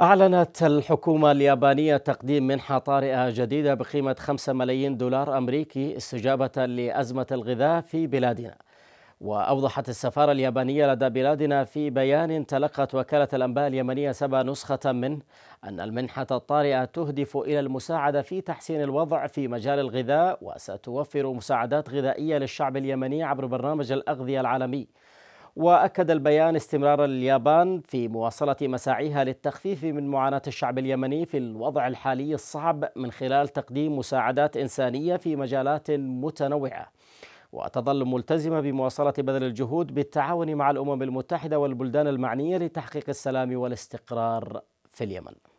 أعلنت الحكومة اليابانية تقديم منحة طارئة جديدة بقيمة 5 ملايين دولار أمريكي استجابة لأزمة الغذاء في بلادنا وأوضحت السفارة اليابانية لدى بلادنا في بيان تلقت وكالة الأنباء اليمنية سبا نسخة منه أن المنحة الطارئة تهدف إلى المساعدة في تحسين الوضع في مجال الغذاء وستوفر مساعدات غذائية للشعب اليمني عبر برنامج الأغذية العالمي وأكد البيان استمرار اليابان في مواصلة مساعيها للتخفيف من معاناة الشعب اليمني في الوضع الحالي الصعب من خلال تقديم مساعدات إنسانية في مجالات متنوعة وتظل ملتزمة بمواصلة بذل الجهود بالتعاون مع الأمم المتحدة والبلدان المعنية لتحقيق السلام والاستقرار في اليمن